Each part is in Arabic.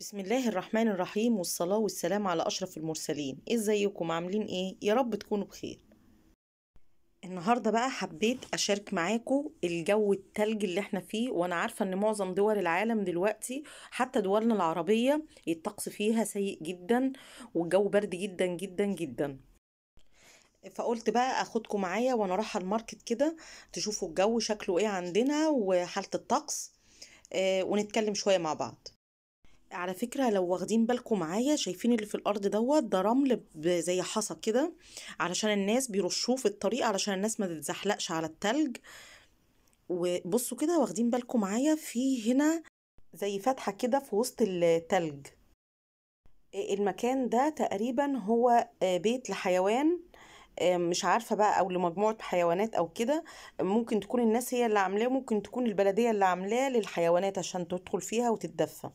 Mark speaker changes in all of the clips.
Speaker 1: بسم الله الرحمن الرحيم والصلاة والسلام على أشرف المرسلين ازيكم عاملين ايه يا رب تكونوا بخير النهاردة بقى حبيت أشارك معاكم الجو التلج اللي احنا فيه وأنا عارفة أن معظم دول العالم دلوقتي حتى دولنا العربية الطقس فيها سيء جدا والجو برد جدا جدا جدا فقلت بقى أخدكم معايا وأنا رايحة الماركت كده تشوفوا الجو شكله ايه عندنا وحالة الطقس آه، ونتكلم شوية مع بعض على فكرة لو واخدين بالكم معايا شايفين اللي في الأرض دوت ده رمل زي حصى كده علشان الناس بيرشوه في الطريق علشان الناس ما تتزحلقش على التلج وبصوا كده واخدين بالكم معايا في هنا زي فتحة كده في وسط التلج المكان ده تقريبا هو بيت لحيوان مش عارفه بقى او لمجموعه حيوانات او كده ممكن تكون الناس هي اللي عاملاه ممكن تكون البلديه اللي عاملاه للحيوانات عشان تدخل فيها وتتدفى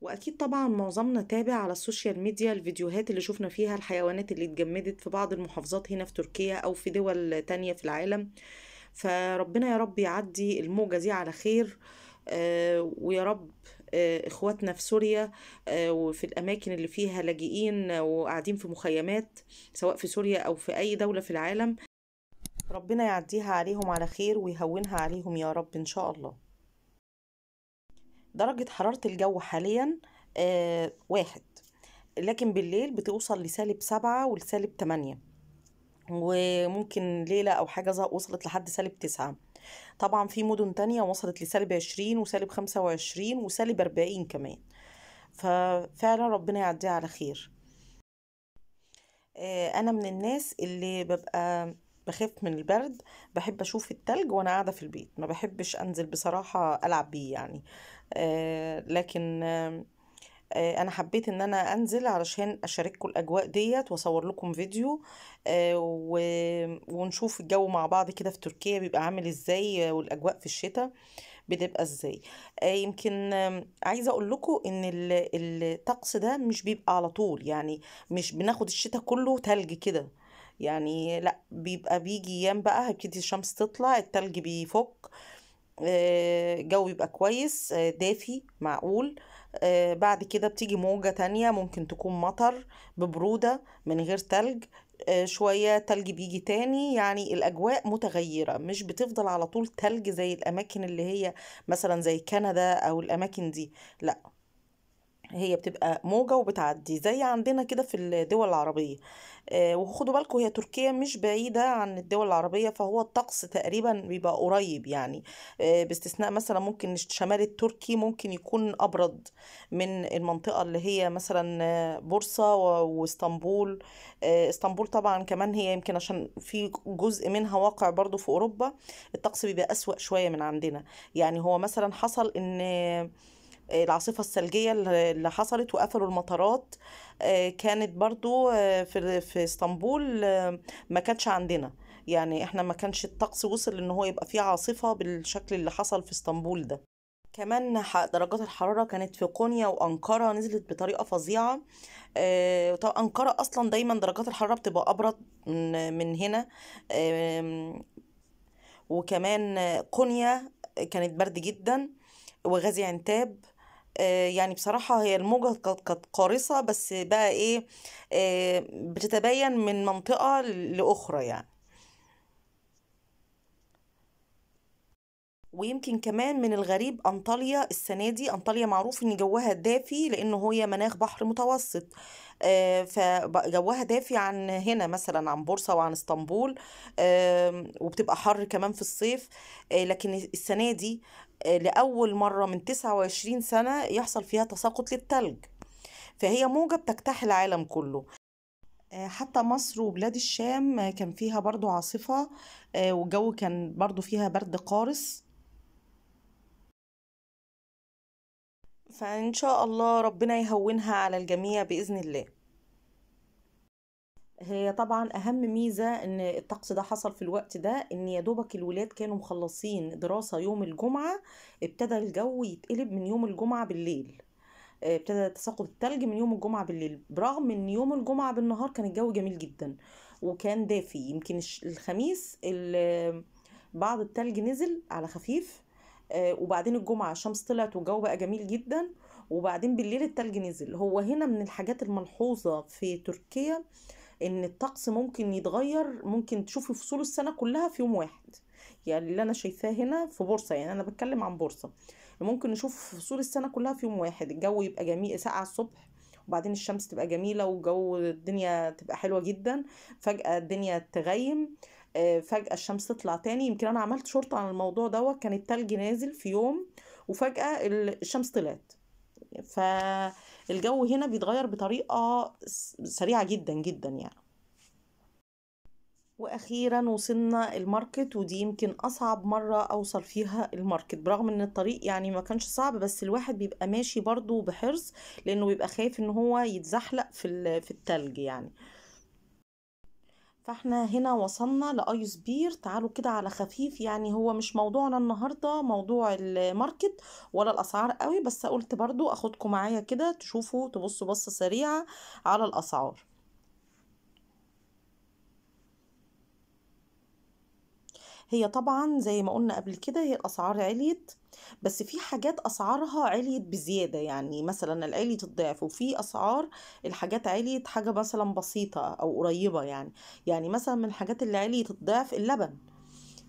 Speaker 1: واكيد طبعا معظمنا تابع على السوشيال ميديا الفيديوهات اللي شفنا فيها الحيوانات اللي اتجمدت في بعض المحافظات هنا في تركيا او في دول تانية في العالم فربنا يا رب يعدي الموجة دي على خير آه، ويا رب آه، اخواتنا في سوريا آه، وفي الاماكن اللي فيها لاجئين وقاعدين في مخيمات سواء في سوريا او في اي دولة في العالم ربنا يعديها عليهم على خير ويهونها عليهم يا رب ان شاء الله درجة حرارة الجو حاليا آه، واحد لكن بالليل بتوصل لسالب سبعة ولسالب تمانية وممكن ليلة أو حاجة وصلت لحد سالب تسعة طبعا في مدن تانية وصلت لسالب عشرين وسالب خمسة وعشرين وسالب أربعين كمان ففعلا ربنا يعديها على خير آه، أنا من الناس اللي ببقى بخاف من البرد بحب أشوف التلج وأنا قاعدة في البيت ما بحبش أنزل بصراحة ألعب بيه يعني آه، لكن آه، انا حبيت ان انا انزل علشان اشارككم الاجواء ديت واصور لكم فيديو آه، ونشوف الجو مع بعض كده في تركيا بيبقى عامل ازاي والاجواء في الشتاء بتبقى ازاي يمكن عايزه اقول لكم ان الطقس ده مش بيبقى على طول يعني مش بناخد الشتاء كله تلج كده يعني لا بيبقى بيجي ايام بقى هيبتدي الشمس تطلع التلج بيفك آه، جو يبقى كويس آه، دافي معقول آه، بعد كده بتيجي موجة تانية ممكن تكون مطر ببرودة من غير تلج شوية تلج بيجي تاني يعني الأجواء متغيرة مش بتفضل على طول تلج زي الأماكن اللي هي مثلا زي كندا أو الأماكن دي لأ هي بتبقى موجة وبتعدي زي عندنا كده في الدول العربية آه وخدوا بالكم هي تركيا مش بعيدة عن الدول العربية فهو الطقس تقريبا بيبقى قريب يعني آه باستثناء مثلا ممكن الشمال التركي ممكن يكون أبرد من المنطقة اللي هي مثلا بورصة واسطنبول آه اسطنبول طبعا كمان هي يمكن عشان في جزء منها واقع برضو في أوروبا الطقس بيبقى أسوأ شوية من عندنا يعني هو مثلا حصل إن العاصفة الثلجية اللي حصلت وقفلوا المطارات آه، كانت برضو آه، في, في اسطنبول آه، ما كانتش عندنا يعني احنا ما كانش الطقس وصل ان هو يبقى فيه عاصفة بالشكل اللي حصل في اسطنبول ده كمان درجات الحرارة كانت في قونيا وأنقرة نزلت بطريقة فظيعة طب أنقرة أصلا دايما درجات الحرارة بتبقى أبرد من هنا وكمان قونيا كانت برد جدا وغازي عنتاب آه، يعني بصراحة هي الموجة كانت قارصة بس بقى إيه آه، بتتباين من منطقة لأخرى يعني ويمكن كمان من الغريب انطاليا السنه دي انطاليا معروف ان جوها دافي لانه هي مناخ بحر متوسط آه، فجوها دافي عن هنا مثلا عن بورصة وعن اسطنبول وبتبقى حر كمان في الصيف آه، لكن السنة دي آه، لأول مرة من 29 سنة يحصل فيها تساقط للتلج فهي موجة بتجتاح العالم كله حتى مصر وبلاد الشام كان فيها برضو عاصفة والجو كان برضو فيها برد قارس فإن شاء الله ربنا يهونها على الجميع بإذن الله هي طبعا اهم ميزه ان الطقس ده حصل في الوقت ده ان يا دوبك الولاد كانوا مخلصين دراسه يوم الجمعه ابتدى الجو يتقلب من يوم الجمعه بالليل آه، ابتدى تساقط التلج من يوم الجمعه بالليل برغم ان يوم الجمعه بالنهار كان الجو جميل جدا وكان دافي يمكن الخميس بعض التلج نزل على خفيف آه، وبعدين الجمعه الشمس طلعت والجو بقى جميل جدا وبعدين بالليل التلج نزل هو هنا من الحاجات الملحوظه في تركيا ان الطقس ممكن يتغير ممكن تشوفي فصول السنه كلها في يوم واحد يعني اللي انا شايفاه هنا في بورصه يعني انا بتكلم عن بورصه ممكن نشوف فصول السنه كلها في يوم واحد الجو يبقى جميل ساقع الصبح وبعدين الشمس تبقى جميله وجو الدنيا تبقى حلوه جدا فجاه الدنيا تغيم آه، فجاه الشمس تطلع تاني يمكن انا عملت شورت عن الموضوع دوت كان التلج نازل في يوم وفجاه الشمس طلعت فالجو هنا بيتغير بطريقه سريعه جدا جدا يعني واخيرا وصلنا الماركت ودي يمكن اصعب مره اوصل فيها الماركت برغم ان الطريق يعني ما كانش صعب بس الواحد بيبقى ماشي برضو بحرص لانه بيبقى خايف ان هو يتزحلق في في التلج يعني فاحنا هنا وصلنا لايس بير تعالوا كده على خفيف يعني هو مش موضوعنا النهارده موضوع الماركت ولا الاسعار قوي بس قلت برضو اخدكم معايا كده تشوفوا تبصوا بصه سريعه على الاسعار هي طبعا زي ما قلنا قبل كده هي الاسعار عليت بس في حاجات اسعارها عليت بزياده يعني مثلا العلي الضعف وفي اسعار الحاجات عليت حاجه مثلا بسيطه او قريبه يعني يعني مثلا من الحاجات اللي عليت الضعف اللبن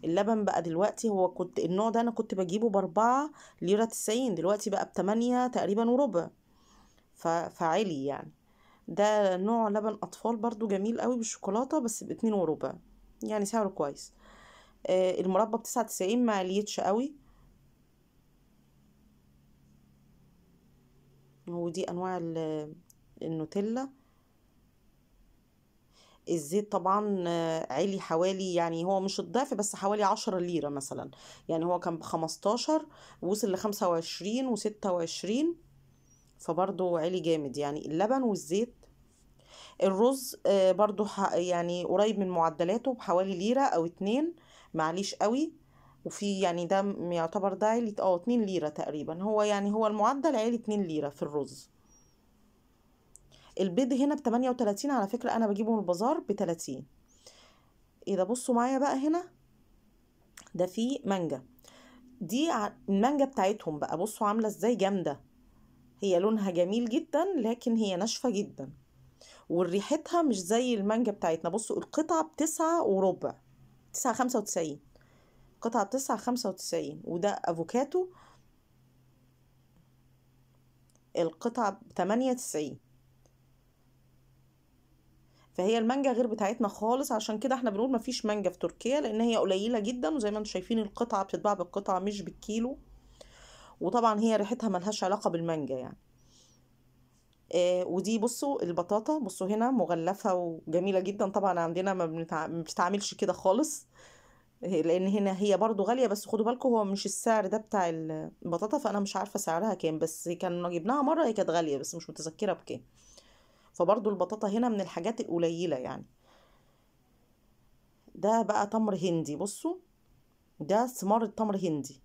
Speaker 1: اللبن بقى دلوقتي هو كنت النوع ده انا كنت بجيبه باربعة ليرة تسعين دلوقتي بقى بتمانية تقريبا وربع فعلي يعني ده نوع لبن اطفال برضو جميل قوي بالشوكولاتة بس باتنين وربع يعني سعره كويس آه، المربى بتسعة وتسعين ما ليتش قوي ودي انواع النوتيلا الزيت طبعا آه، عالي حوالي يعني هو مش الضعف بس حوالي عشرة ليرة مثلا يعني هو كان بخمستاشر وصل لخمسة وعشرين وستة وعشرين فبرضو عالي جامد يعني اللبن والزيت الرز آه، برضو يعني قريب من معدلاته بحوالي ليرة او اتنين معليش قوي وفي يعني ده يعتبر ده عالي اه اتنين ليرة تقريبا هو يعني هو المعدل عالي اتنين ليرة في الرز البيض هنا بتمانية وتلاتين على فكرة انا بجيبه من البازار بتلاتين ايه ده بصوا معايا بقى هنا ده فيه مانجا دي المانجا بتاعتهم بقى بصوا عاملة ازاي جامدة هي لونها جميل جدا لكن هي ناشفة جدا وريحتها مش زي المانجا بتاعتنا بصوا القطعة بتسعة وربع تسعة خمسة وتسعين قطعة تسعة خمسة وتسعين وده أفوكاتو القطعة بتمانية تسعين فهي المانجا غير بتاعتنا خالص عشان كده احنا بنقول مفيش مانجا في تركيا لان هي قليله جدا وزي ما انتم شايفين القطعه بتتباع بالقطعه مش بالكيلو وطبعا هي ريحتها ملهاش علاقه بالمانجا يعني آه ودي بصوا البطاطا بصوا هنا مغلفه وجميله جدا طبعا عندنا ما بتتعملش كده خالص آه، لان هنا هي برضو غاليه بس خدوا بالكم هو مش السعر ده بتاع البطاطا فانا مش عارفه سعرها كام بس كان جبناها مره هي كانت غاليه بس مش متذكره بكام فبرضو البطاطا هنا من الحاجات القليله يعني ده بقى تمر هندي بصوا ده ثمار التمر هندي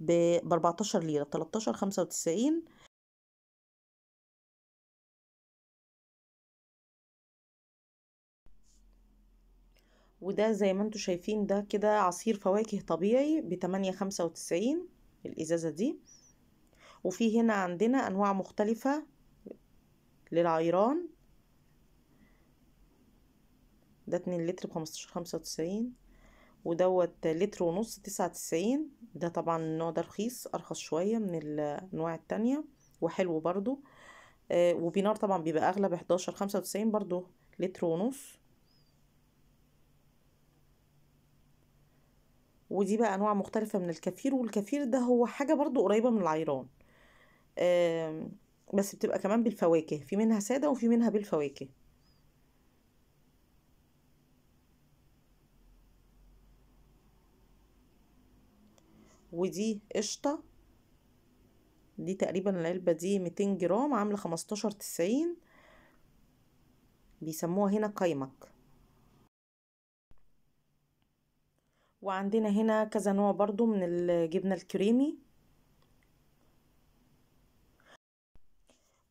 Speaker 1: ب 14 ليرة 13 95 وده زي ما انتم شايفين ده كده عصير فواكه طبيعي ب 8 95 الازازة دي وفي هنا عندنا انواع مختلفة للعيران ده 2 لتر ب 15 95 ودوت لتر ونص تسعة تسعين ده طبعا النوع ده رخيص أرخص شوية من الأنواع التانية وحلو برضو آه، وبينار طبعا بيبقى أغلى بحداشر خمسة وتسعين برضو لتر ونص ودي بقى أنواع مختلفة من الكفير والكفير ده هو حاجة برضو قريبة من العيران بس بتبقى كمان بالفواكه في منها سادة وفي منها بالفواكه ودي قشطة دي تقريبا العلبة دي ميتين جرام عاملة خمستاشر تسعين بيسموها هنا قيمك وعندنا هنا كذا نوع برضو من الجبنة الكريمي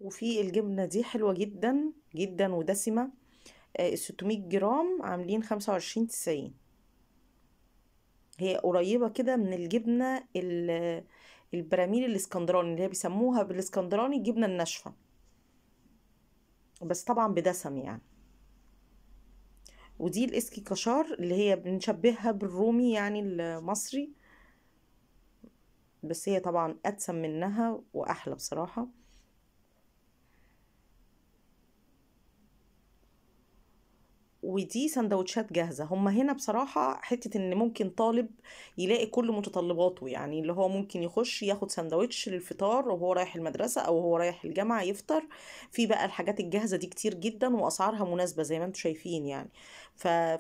Speaker 1: وفي الجبنة دي حلوة جدا جدا ودسمة 600 آه، جرام عاملين خمسة وعشرين تسعين هي قريبة كده من الجبنة البراميل الاسكندراني اللي هي بيسموها بالاسكندراني الجبنة الناشفة بس طبعا بدسم يعني ودي الاسكي كشار اللي هي بنشبهها بالرومي يعني المصري بس هي طبعا ادسم منها واحلى بصراحه ودي سندوتشات جاهزه هم هنا بصراحه حته ان ممكن طالب يلاقي كل متطلباته يعني اللي هو ممكن يخش ياخد سندوتش للفطار وهو رايح المدرسه او هو رايح الجامعه يفطر في بقى الحاجات الجاهزه دي كتير جدا واسعارها مناسبه زي ما انتم شايفين يعني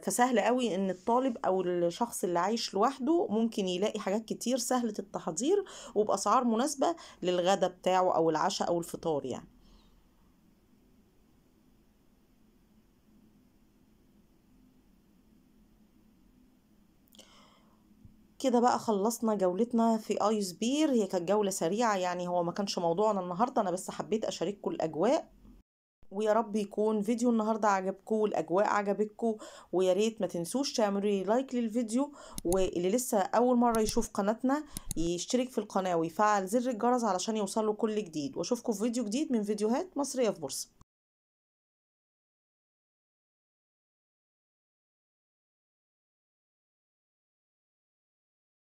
Speaker 1: فسهل قوي ان الطالب او الشخص اللي عايش لوحده ممكن يلاقي حاجات كتير سهله التحضير وباسعار مناسبه للغدا بتاعه او العشاء او الفطار يعني كده بقى خلصنا جولتنا في ايس بير هي كانت جوله سريعه يعني هو ما كانش موضوعنا النهارده انا بس حبيت اشارككم الاجواء ويا رب يكون فيديو النهارده عجبكم والاجواء عجبتكم ويا ريت ما تنسوش تعملوا لايك للفيديو واللي لسه اول مره يشوف قناتنا يشترك في القناه ويفعل زر الجرس علشان يوصله كل جديد واشوفكم في فيديو جديد من فيديوهات مصريه في بورصه